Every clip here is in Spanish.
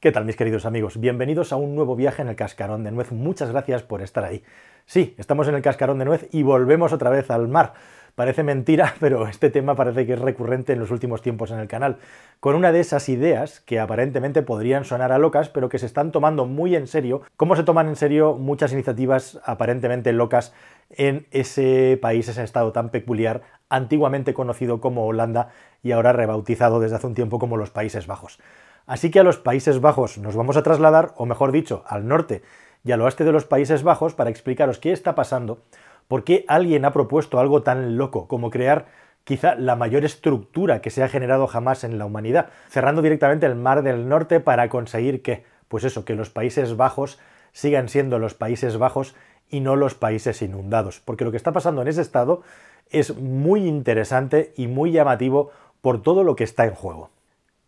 ¿Qué tal mis queridos amigos? Bienvenidos a un nuevo viaje en el cascarón de nuez. Muchas gracias por estar ahí. Sí, estamos en el cascarón de nuez y volvemos otra vez al mar. Parece mentira, pero este tema parece que es recurrente en los últimos tiempos en el canal, con una de esas ideas que aparentemente podrían sonar a locas, pero que se están tomando muy en serio, ¿Cómo se toman en serio muchas iniciativas aparentemente locas en ese país, ese estado tan peculiar, antiguamente conocido como Holanda, y ahora rebautizado desde hace un tiempo como los Países Bajos. Así que a los Países Bajos nos vamos a trasladar, o mejor dicho, al norte y al oeste de los Países Bajos para explicaros qué está pasando, por qué alguien ha propuesto algo tan loco como crear quizá la mayor estructura que se ha generado jamás en la humanidad, cerrando directamente el Mar del Norte para conseguir que, pues eso, que los Países Bajos sigan siendo los Países Bajos y no los países inundados, porque lo que está pasando en ese estado es muy interesante y muy llamativo por todo lo que está en juego.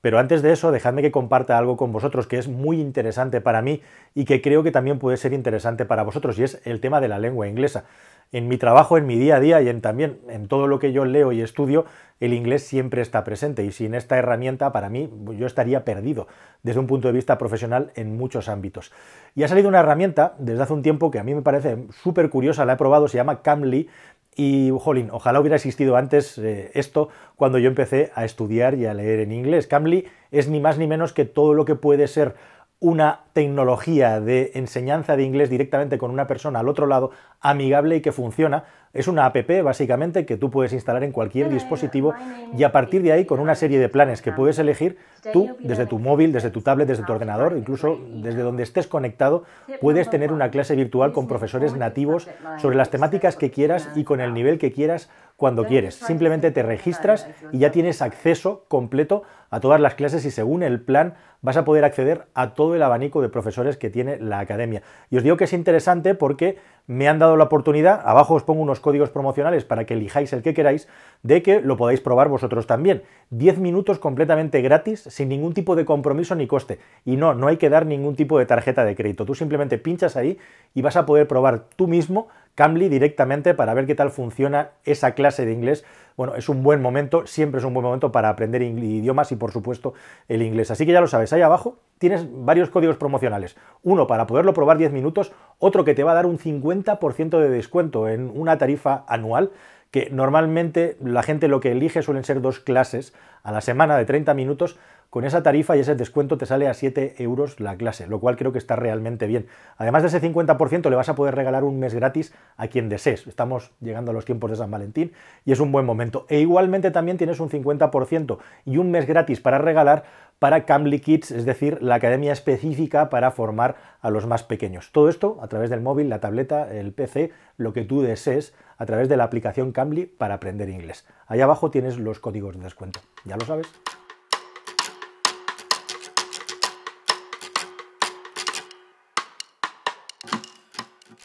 Pero antes de eso, dejadme que comparta algo con vosotros que es muy interesante para mí y que creo que también puede ser interesante para vosotros, y es el tema de la lengua inglesa. En mi trabajo, en mi día a día y en, también en todo lo que yo leo y estudio, el inglés siempre está presente y sin esta herramienta, para mí, yo estaría perdido desde un punto de vista profesional en muchos ámbitos. Y ha salido una herramienta desde hace un tiempo que a mí me parece súper curiosa, la he probado, se llama Camly y, jolín, ojalá hubiera existido antes eh, esto cuando yo empecé a estudiar y a leer en inglés. Cambly es ni más ni menos que todo lo que puede ser una tecnología de enseñanza de inglés directamente con una persona al otro lado, amigable y que funciona, es una app básicamente que tú puedes instalar en cualquier dispositivo y a partir de ahí con una serie de planes que puedes elegir tú desde tu móvil, desde tu tablet, desde tu ah, ordenador, incluso desde donde estés conectado, puedes tener una clase virtual con profesores nativos sobre las temáticas que quieras y con el nivel que quieras cuando quieres. Simplemente te registras y ya tienes acceso completo a todas las clases y según el plan vas a poder acceder a todo el abanico de profesores que tiene la academia. Y os digo que es interesante porque me han dado la oportunidad, abajo os pongo unos códigos promocionales para que elijáis el que queráis, de que lo podáis probar vosotros también. 10 minutos completamente gratis, sin ningún tipo de compromiso ni coste. Y no, no hay que dar ningún tipo de tarjeta de crédito. Tú simplemente pinchas ahí y vas a poder probar tú mismo Cambly directamente para ver qué tal funciona esa clase de inglés. Bueno, es un buen momento, siempre es un buen momento para aprender idiomas y por supuesto el inglés. Así que ya lo sabes, ahí abajo tienes varios códigos promocionales. Uno para poderlo probar 10 minutos, otro que te va a dar un 50% de descuento en una tarifa anual que normalmente la gente lo que elige suelen ser dos clases a la semana de 30 minutos con esa tarifa y ese descuento te sale a 7 euros la clase, lo cual creo que está realmente bien. Además de ese 50% le vas a poder regalar un mes gratis a quien desees. Estamos llegando a los tiempos de San Valentín y es un buen momento. E igualmente también tienes un 50% y un mes gratis para regalar para Cambly Kids, es decir, la academia específica para formar a los más pequeños. Todo esto a través del móvil, la tableta, el PC, lo que tú desees a través de la aplicación Cambly para aprender inglés. Ahí abajo tienes los códigos de descuento. Ya lo sabes.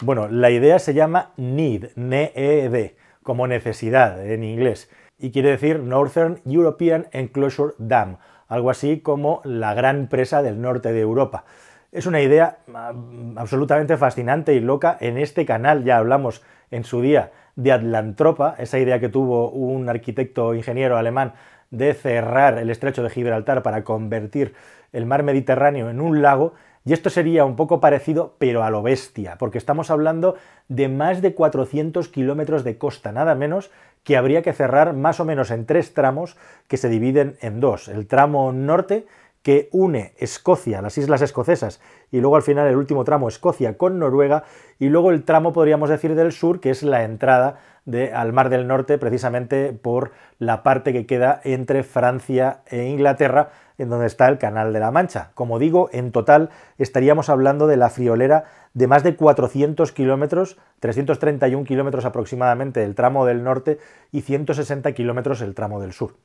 Bueno, la idea se llama NEED, NEED, como necesidad en inglés, y quiere decir Northern European Enclosure Dam, algo así como la gran presa del norte de Europa. Es una idea mm, absolutamente fascinante y loca. En este canal ya hablamos en su día de Atlantropa, esa idea que tuvo un arquitecto ingeniero alemán de cerrar el estrecho de Gibraltar para convertir el mar Mediterráneo en un lago, y esto sería un poco parecido, pero a lo bestia, porque estamos hablando de más de 400 kilómetros de costa, nada menos, que habría que cerrar más o menos en tres tramos que se dividen en dos. El tramo norte que une Escocia, las islas escocesas, y luego al final el último tramo Escocia con Noruega, y luego el tramo, podríamos decir, del sur, que es la entrada al Mar del Norte, precisamente por la parte que queda entre Francia e Inglaterra, en donde está el Canal de la Mancha. Como digo, en total estaríamos hablando de la friolera de más de 400 kilómetros, 331 kilómetros aproximadamente el tramo del norte y 160 kilómetros el tramo del sur.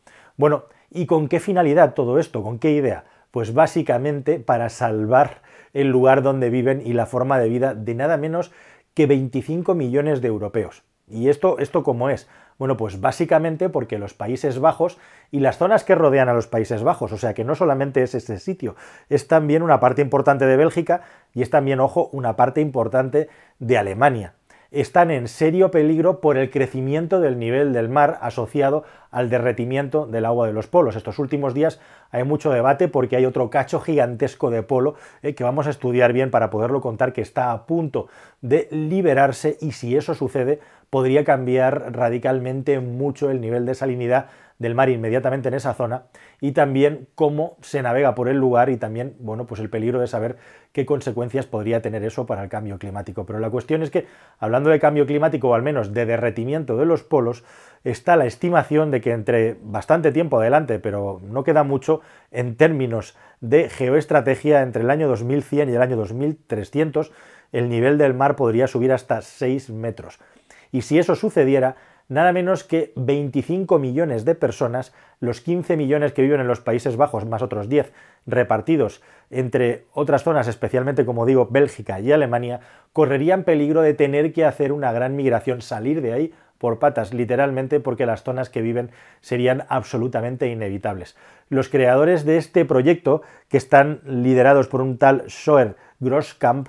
Bueno, ¿y con qué finalidad todo esto? ¿Con qué idea? Pues básicamente para salvar el lugar donde viven y la forma de vida de nada menos que 25 millones de europeos. ¿Y esto, esto cómo es? Bueno, pues básicamente porque los Países Bajos y las zonas que rodean a los Países Bajos, o sea que no solamente es ese sitio, es también una parte importante de Bélgica y es también, ojo, una parte importante de Alemania están en serio peligro por el crecimiento del nivel del mar asociado al derretimiento del agua de los polos. Estos últimos días hay mucho debate porque hay otro cacho gigantesco de polo eh, que vamos a estudiar bien para poderlo contar que está a punto de liberarse y si eso sucede podría cambiar radicalmente mucho el nivel de salinidad del mar inmediatamente en esa zona y también cómo se navega por el lugar y también, bueno, pues el peligro de saber qué consecuencias podría tener eso para el cambio climático. Pero la cuestión es que, hablando de cambio climático o al menos de derretimiento de los polos, está la estimación de que entre bastante tiempo adelante, pero no queda mucho, en términos de geoestrategia, entre el año 2100 y el año 2300, el nivel del mar podría subir hasta 6 metros. Y si eso sucediera, nada menos que 25 millones de personas, los 15 millones que viven en los Países Bajos, más otros 10 repartidos entre otras zonas, especialmente como digo, Bélgica y Alemania, correrían peligro de tener que hacer una gran migración, salir de ahí por patas, literalmente porque las zonas que viven serían absolutamente inevitables. Los creadores de este proyecto, que están liderados por un tal Soer Grosskamp,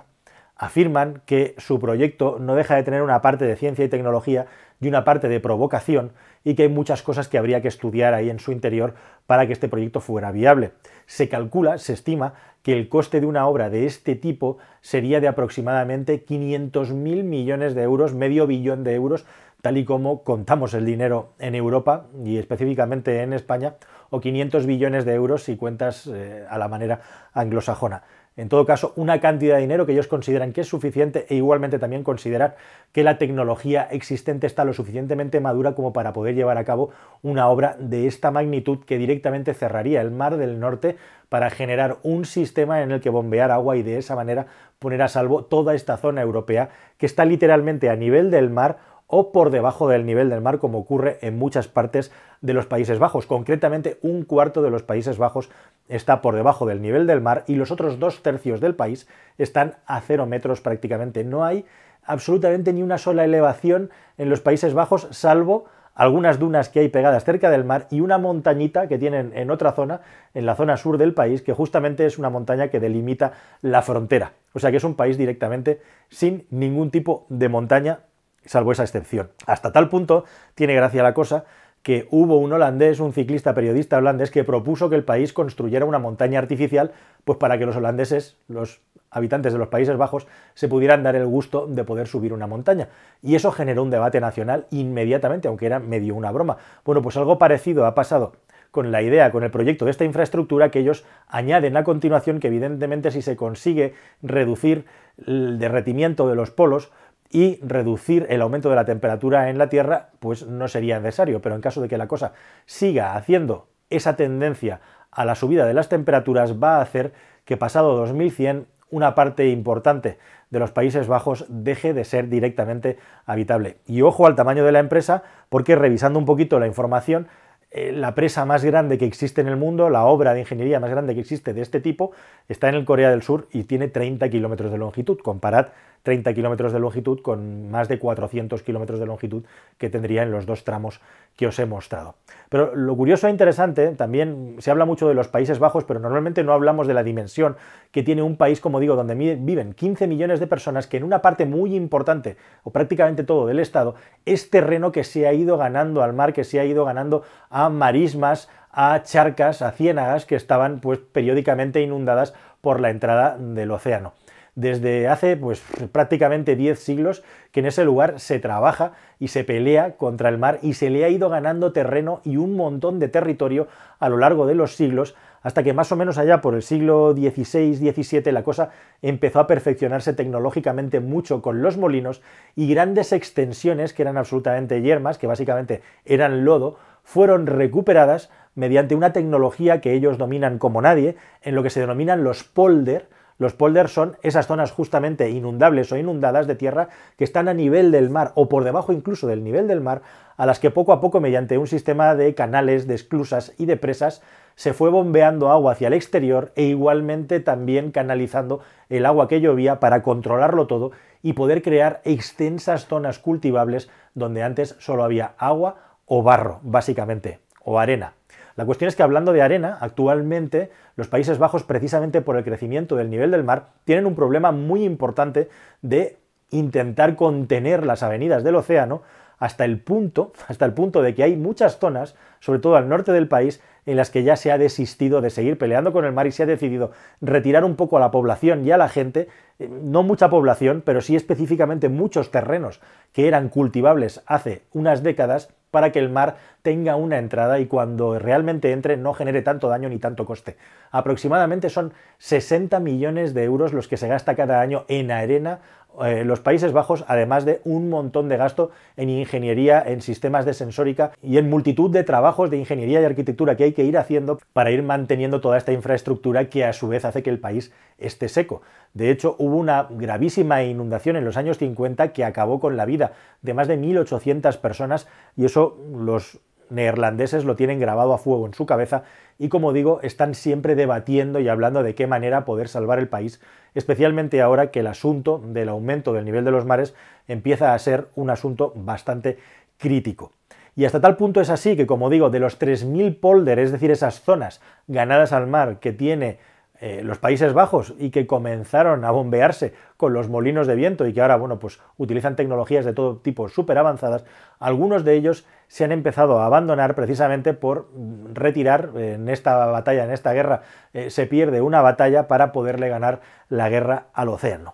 afirman que su proyecto no deja de tener una parte de ciencia y tecnología, y una parte de provocación y que hay muchas cosas que habría que estudiar ahí en su interior para que este proyecto fuera viable. Se calcula, se estima, que el coste de una obra de este tipo sería de aproximadamente 500.000 millones de euros, medio billón de euros, tal y como contamos el dinero en Europa y específicamente en España, o 500 billones de euros si cuentas eh, a la manera anglosajona en todo caso, una cantidad de dinero que ellos consideran que es suficiente e igualmente también considerar que la tecnología existente está lo suficientemente madura como para poder llevar a cabo una obra de esta magnitud que directamente cerraría el Mar del Norte para generar un sistema en el que bombear agua y de esa manera poner a salvo toda esta zona europea que está literalmente a nivel del mar o por debajo del nivel del mar, como ocurre en muchas partes de los Países Bajos. Concretamente, un cuarto de los Países Bajos está por debajo del nivel del mar y los otros dos tercios del país están a cero metros prácticamente. No hay absolutamente ni una sola elevación en los Países Bajos, salvo algunas dunas que hay pegadas cerca del mar y una montañita que tienen en otra zona, en la zona sur del país, que justamente es una montaña que delimita la frontera. O sea que es un país directamente sin ningún tipo de montaña salvo esa excepción. Hasta tal punto tiene gracia la cosa que hubo un holandés, un ciclista periodista holandés, que propuso que el país construyera una montaña artificial, pues para que los holandeses, los habitantes de los Países Bajos, se pudieran dar el gusto de poder subir una montaña. Y eso generó un debate nacional inmediatamente, aunque era medio una broma. Bueno, pues algo parecido ha pasado con la idea, con el proyecto de esta infraestructura que ellos añaden a continuación, que evidentemente si se consigue reducir el derretimiento de los polos, y reducir el aumento de la temperatura en la Tierra, pues no sería necesario. Pero en caso de que la cosa siga haciendo esa tendencia a la subida de las temperaturas, va a hacer que pasado 2100 una parte importante de los Países Bajos deje de ser directamente habitable. Y ojo al tamaño de la empresa, porque revisando un poquito la información, eh, la presa más grande que existe en el mundo, la obra de ingeniería más grande que existe de este tipo, está en el Corea del Sur y tiene 30 kilómetros de longitud. Comparad 30 kilómetros de longitud con más de 400 kilómetros de longitud que tendría en los dos tramos que os he mostrado. Pero lo curioso e interesante, también se habla mucho de los Países Bajos, pero normalmente no hablamos de la dimensión que tiene un país, como digo, donde viven 15 millones de personas, que en una parte muy importante, o prácticamente todo del Estado, es terreno que se ha ido ganando al mar, que se ha ido ganando a marismas, a charcas, a ciénagas que estaban pues periódicamente inundadas por la entrada del océano desde hace pues, prácticamente 10 siglos que en ese lugar se trabaja y se pelea contra el mar y se le ha ido ganando terreno y un montón de territorio a lo largo de los siglos hasta que más o menos allá por el siglo XVI-XVII la cosa empezó a perfeccionarse tecnológicamente mucho con los molinos y grandes extensiones que eran absolutamente yermas, que básicamente eran lodo, fueron recuperadas mediante una tecnología que ellos dominan como nadie, en lo que se denominan los polder, los polders son esas zonas justamente inundables o inundadas de tierra que están a nivel del mar o por debajo incluso del nivel del mar, a las que poco a poco mediante un sistema de canales, de esclusas y de presas se fue bombeando agua hacia el exterior e igualmente también canalizando el agua que llovía para controlarlo todo y poder crear extensas zonas cultivables donde antes solo había agua o barro, básicamente, o arena. La cuestión es que hablando de arena, actualmente los Países Bajos, precisamente por el crecimiento del nivel del mar, tienen un problema muy importante de intentar contener las avenidas del océano hasta el punto, hasta el punto de que hay muchas zonas, sobre todo al norte del país, en las que ya se ha desistido de seguir peleando con el mar y se ha decidido retirar un poco a la población y a la gente, eh, no mucha población, pero sí específicamente muchos terrenos que eran cultivables hace unas décadas para que el mar tenga una entrada y cuando realmente entre no genere tanto daño ni tanto coste. Aproximadamente son 60 millones de euros los que se gasta cada año en arena eh, los Países Bajos, además de un montón de gasto en ingeniería, en sistemas de sensórica y en multitud de trabajos de ingeniería y arquitectura que hay que ir haciendo para ir manteniendo toda esta infraestructura que a su vez hace que el país esté seco. De hecho, hubo una gravísima inundación en los años 50 que acabó con la vida de más de 1.800 personas y eso los neerlandeses lo tienen grabado a fuego en su cabeza y como digo, están siempre debatiendo y hablando de qué manera poder salvar el país, especialmente ahora que el asunto del aumento del nivel de los mares empieza a ser un asunto bastante crítico. Y hasta tal punto es así que, como digo, de los 3.000 polder, es decir, esas zonas ganadas al mar que tiene eh, los Países Bajos y que comenzaron a bombearse con los molinos de viento y que ahora, bueno, pues utilizan tecnologías de todo tipo súper avanzadas, algunos de ellos se han empezado a abandonar precisamente por retirar eh, en esta batalla, en esta guerra, eh, se pierde una batalla para poderle ganar la guerra al océano.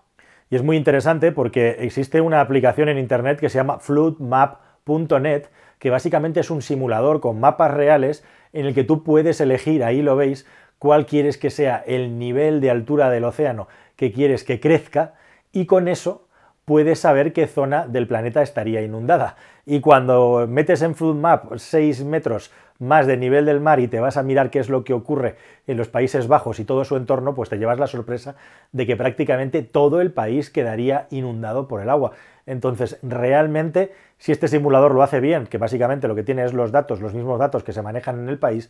Y es muy interesante porque existe una aplicación en Internet que se llama floodmap.net, que básicamente es un simulador con mapas reales en el que tú puedes elegir, ahí lo veis, cuál quieres que sea el nivel de altura del océano que quieres que crezca y con eso puedes saber qué zona del planeta estaría inundada. Y cuando metes en Flood Map 6 metros más de nivel del mar y te vas a mirar qué es lo que ocurre en los Países Bajos y todo su entorno, pues te llevas la sorpresa de que prácticamente todo el país quedaría inundado por el agua. Entonces, realmente, si este simulador lo hace bien, que básicamente lo que tiene es los datos, los mismos datos que se manejan en el país,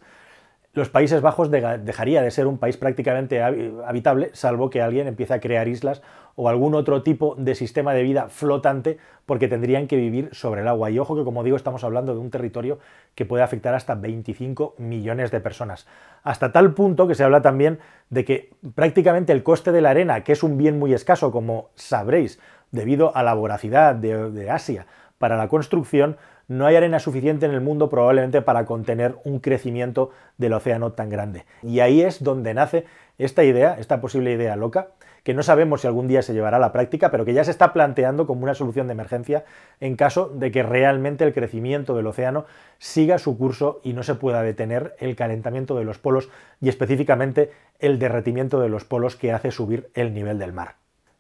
los Países Bajos dejaría de ser un país prácticamente habitable, salvo que alguien empiece a crear islas o algún otro tipo de sistema de vida flotante, porque tendrían que vivir sobre el agua. Y ojo que, como digo, estamos hablando de un territorio que puede afectar hasta 25 millones de personas. Hasta tal punto que se habla también de que prácticamente el coste de la arena, que es un bien muy escaso, como sabréis, debido a la voracidad de, Asia para la construcción, no hay arena suficiente en el mundo probablemente para contener un crecimiento del océano tan grande. Y ahí es donde nace esta idea, esta posible idea loca, que no sabemos si algún día se llevará a la práctica, pero que ya se está planteando como una solución de emergencia en caso de que realmente el crecimiento del océano siga su curso y no se pueda detener el calentamiento de los polos y específicamente el derretimiento de los polos que hace subir el nivel del mar.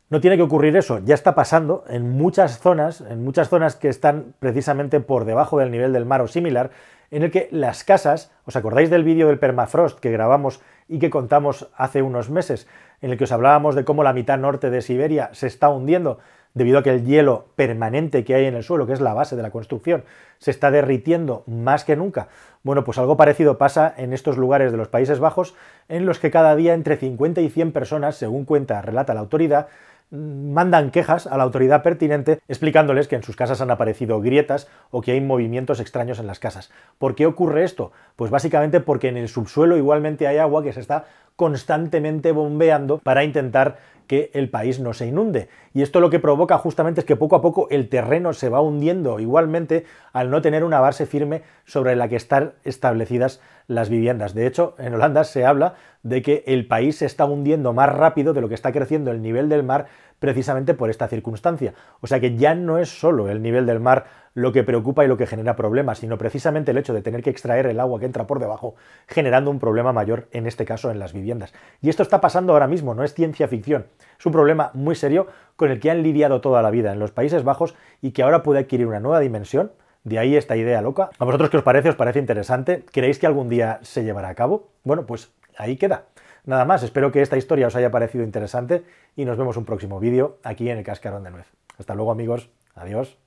No tiene que ocurrir eso, ya está pasando en muchas zonas, en muchas zonas que están precisamente por debajo del nivel del mar o similar, en el que las casas, ¿os acordáis del vídeo del permafrost que grabamos y que contamos hace unos meses, en el que os hablábamos de cómo la mitad norte de Siberia se está hundiendo debido a que el hielo permanente que hay en el suelo, que es la base de la construcción, se está derritiendo más que nunca? Bueno, pues algo parecido pasa en estos lugares de los Países Bajos, en los que cada día entre 50 y 100 personas, según cuenta, relata la autoridad, mandan quejas a la autoridad pertinente explicándoles que en sus casas han aparecido grietas o que hay movimientos extraños en las casas. ¿Por qué ocurre esto? Pues básicamente porque en el subsuelo igualmente hay agua que se está constantemente bombeando para intentar que el país no se inunde. Y esto lo que provoca justamente es que poco a poco el terreno se va hundiendo igualmente al no tener una base firme sobre la que estar establecidas las viviendas. De hecho, en Holanda se habla de que el país se está hundiendo más rápido de lo que está creciendo el nivel del mar precisamente por esta circunstancia. O sea que ya no es solo el nivel del mar lo que preocupa y lo que genera problemas, sino precisamente el hecho de tener que extraer el agua que entra por debajo, generando un problema mayor, en este caso en las viviendas. Y esto está pasando ahora mismo, no es ciencia ficción, es un problema muy serio con el que han lidiado toda la vida en los Países Bajos y que ahora puede adquirir una nueva dimensión, de ahí esta idea loca. ¿A vosotros qué os parece? ¿Os parece interesante? ¿Creéis que algún día se llevará a cabo? Bueno, pues ahí queda. Nada más, espero que esta historia os haya parecido interesante y nos vemos un próximo vídeo aquí en el Cascarón de Nuez. Hasta luego amigos, adiós.